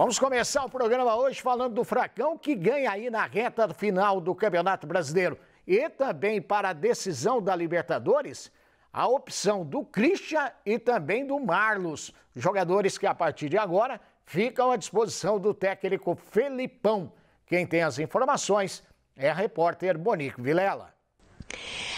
Vamos começar o programa hoje falando do Fracão, que ganha aí na reta final do Campeonato Brasileiro e também para a decisão da Libertadores, a opção do Christian e também do Marlos, jogadores que a partir de agora ficam à disposição do técnico Felipão. Quem tem as informações é a repórter Bonico Vilela.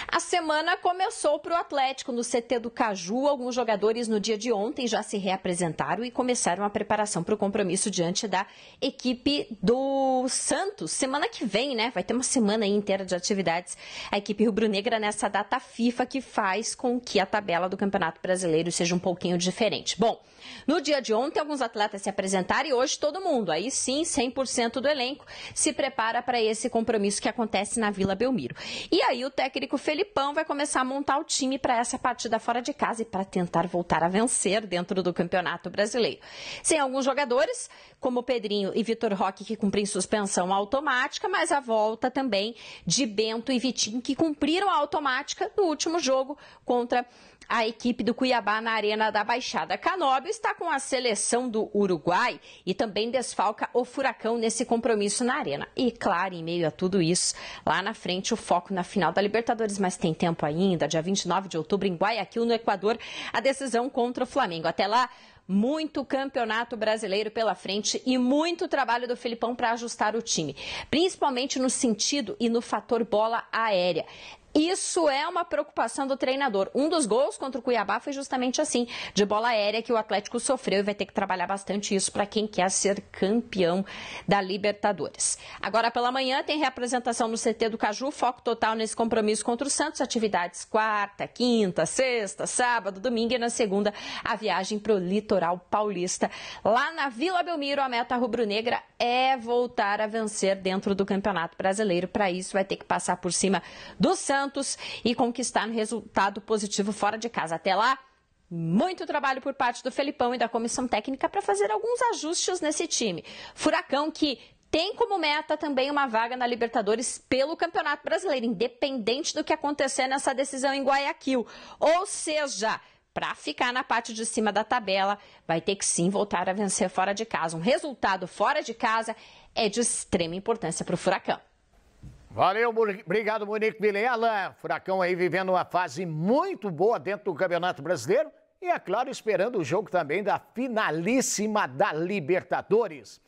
A semana começou para o Atlético no CT do Caju. Alguns jogadores no dia de ontem já se reapresentaram e começaram a preparação para o compromisso diante da equipe do Santos. Semana que vem, né? Vai ter uma semana inteira de atividades a equipe rubro-negra nessa data FIFA que faz com que a tabela do Campeonato Brasileiro seja um pouquinho diferente. Bom, no dia de ontem alguns atletas se apresentaram e hoje todo mundo, aí sim, 100% do elenco se prepara para esse compromisso que acontece na Vila Belmiro. E aí o técnico Felipão vai começar a montar o time para essa partida fora de casa e para tentar voltar a vencer dentro do Campeonato Brasileiro. Sem alguns jogadores, como Pedrinho e Vitor Roque, que cumprem suspensão automática, mas a volta também de Bento e Vitinho, que cumpriram a automática no último jogo contra a equipe do Cuiabá na Arena da Baixada. Canobio está com a seleção do Uruguai e também desfalca o Furacão nesse compromisso na Arena. E claro, em meio a tudo isso, lá na frente o foco na final da Libertadores mas tem tempo ainda. Dia 29 de outubro, em Guayaquil, no Equador, a decisão contra o Flamengo. Até lá, muito campeonato brasileiro pela frente e muito trabalho do Filipão para ajustar o time, principalmente no sentido e no fator bola aérea. Isso é uma preocupação do treinador. Um dos gols contra o Cuiabá foi justamente assim, de bola aérea que o Atlético sofreu e vai ter que trabalhar bastante isso para quem quer ser campeão da Libertadores. Agora pela manhã tem reapresentação no CT do Caju, foco total nesse compromisso contra o Santos, atividades quarta, quinta, sexta, sábado, domingo e na segunda a viagem para o litoral paulista. Lá na Vila Belmiro, a meta rubro-negra é voltar a vencer dentro do Campeonato Brasileiro. Para isso vai ter que passar por cima do Santos Santos e conquistar um resultado positivo fora de casa. Até lá, muito trabalho por parte do Felipão e da comissão técnica para fazer alguns ajustes nesse time. Furacão que tem como meta também uma vaga na Libertadores pelo Campeonato Brasileiro, independente do que acontecer nessa decisão em Guayaquil. Ou seja, para ficar na parte de cima da tabela, vai ter que sim voltar a vencer fora de casa. Um resultado fora de casa é de extrema importância para o Furacão. Valeu, obrigado, Monique Vilela. Furacão aí vivendo uma fase muito boa dentro do Campeonato Brasileiro. E, é claro, esperando o jogo também da finalíssima da Libertadores.